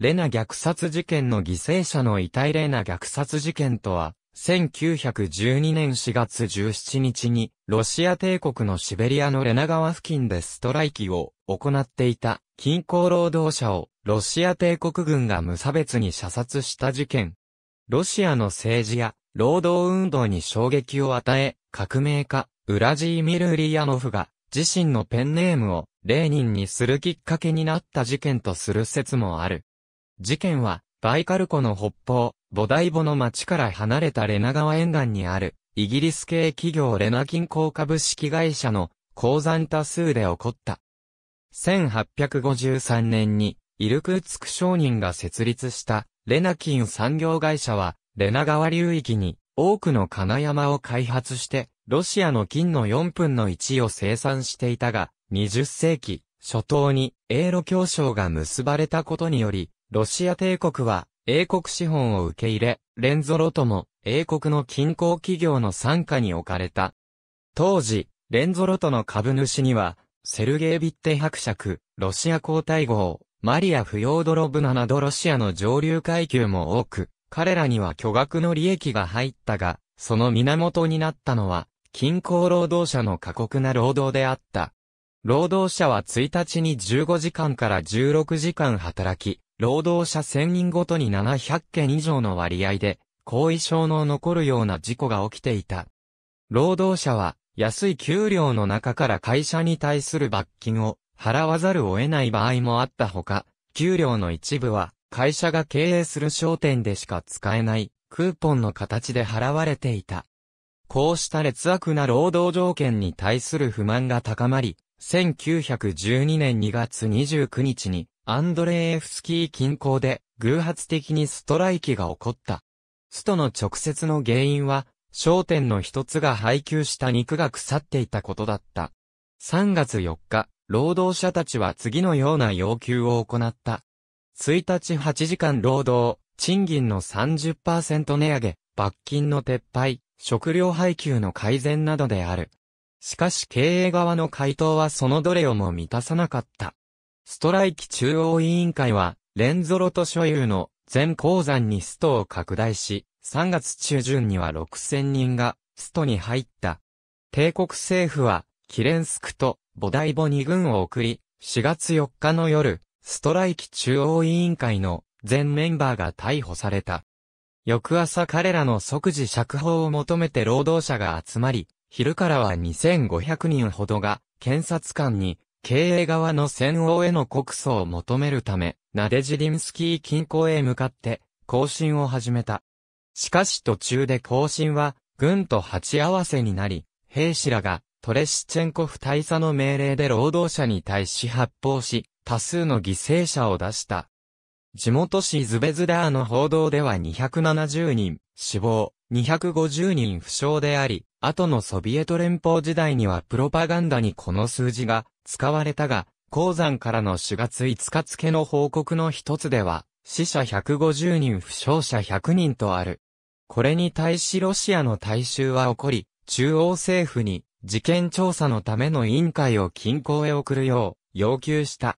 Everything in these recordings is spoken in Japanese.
レナ虐殺事件の犠牲者の遺体レナ虐殺事件とは、1912年4月17日に、ロシア帝国のシベリアのレナ川付近でストライキを行っていた、近郊労働者を、ロシア帝国軍が無差別に射殺した事件。ロシアの政治や、労働運動に衝撃を与え、革命家、ウラジーミル・リヤノフが、自身のペンネームを、レーニンにするきっかけになった事件とする説もある。事件は、バイカル湖の北方、ボダイボの町から離れたレナ川沿岸にある、イギリス系企業レナ銀行株式会社の鉱山多数で起こった。1853年に、イルクーツク商人が設立したレナ金産業会社は、レナ川流域に多くの金山を開発して、ロシアの金の4分の1を生産していたが、20世紀初頭に英露協商が結ばれたことにより、ロシア帝国は、英国資本を受け入れ、レンゾロとも、英国の近郊企業の傘下に置かれた。当時、レンゾロとの株主には、セルゲイ・ビッテ伯爵、ロシア皇太后、マリア・フヨードロブナなどロシアの上流階級も多く、彼らには巨額の利益が入ったが、その源になったのは、近郊労働者の過酷な労働であった。労働者は1日に15時間から16時間働き、労働者1000人ごとに700件以上の割合で、後遺症の残るような事故が起きていた。労働者は、安い給料の中から会社に対する罰金を払わざるを得ない場合もあったほか、給料の一部は会社が経営する商店でしか使えないクーポンの形で払われていた。こうした劣悪な労働条件に対する不満が高まり、1912年2月29日にアンドレーエフスキー近郊で偶発的にストライキが起こった。ストの直接の原因は、商店の一つが配給した肉が腐っていたことだった。3月4日、労働者たちは次のような要求を行った。1日8時間労働、賃金の30%値上げ、罰金の撤廃、食料配給の改善などである。しかし経営側の回答はそのどれをも満たさなかった。ストライキ中央委員会は、レンゾロト所有の全鉱山にストを拡大し、3月中旬には6000人がストに入った。帝国政府は、キレンスクとボダイボに軍を送り、4月4日の夜、ストライキ中央委員会の全メンバーが逮捕された。翌朝彼らの即時釈放を求めて労働者が集まり、昼からは2500人ほどが検察官に経営側の戦王への告訴を求めるため、ナデジリムスキー近郊へ向かって、行進を始めた。しかし途中で行進は、軍と鉢合わせになり、兵士らが、トレシチェンコフ大佐の命令で労働者に対し発砲し、多数の犠牲者を出した。地元市ズベズダーの報道では270人、死亡、250人負傷であり、後のソビエト連邦時代にはプロパガンダにこの数字が使われたが、鉱山からの4月5日付の報告の一つでは、死者150人負傷者100人とある。これに対しロシアの大衆は起こり、中央政府に事件調査のための委員会を近郊へ送るよう要求した。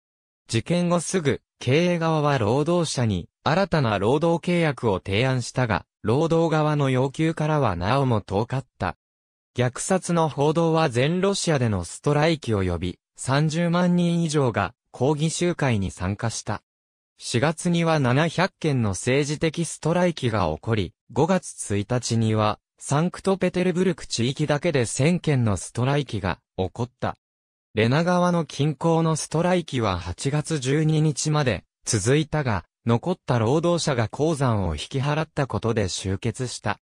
事件後すぐ、経営側は労働者に新たな労働契約を提案したが、労働側の要求からはなおも遠かった。虐殺の報道は全ロシアでのストライキを呼び、30万人以上が抗議集会に参加した。4月には700件の政治的ストライキが起こり、5月1日には、サンクトペテルブルク地域だけで1000件のストライキが起こった。レナ川の近郊のストライキは8月12日まで続いたが、残った労働者が鉱山を引き払ったことで終結した。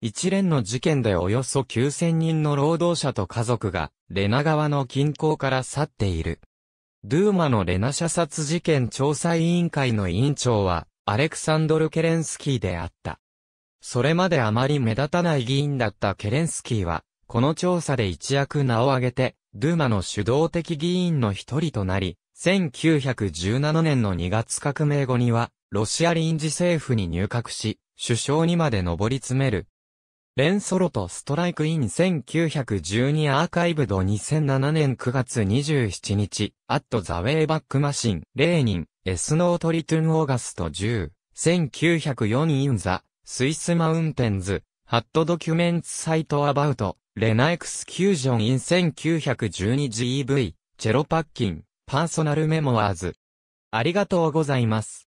一連の事件でおよそ9000人の労働者と家族が、レナ川の近郊から去っている。ドゥーマのレナ射殺事件調査委員会の委員長は、アレクサンドル・ケレンスキーであった。それまであまり目立たない議員だったケレンスキーは、この調査で一躍名を挙げて、ドゥーマの主導的議員の一人となり、1917年の2月革命後には、ロシア臨時政府に入閣し、首相にまで上り詰める、レンソロとストライクイン1912アーカイブド2007年9月27日、アットザウェイバックマシン、レーニン、エスノートリトゥンオーガスト10、1904インザ、スイスマウンテンズ、ハットドキュメンツサイトアバウト、レナエクスキュージョンイン 1912GV、チェロパッキン、パーソナルメモアーズ。ありがとうございます。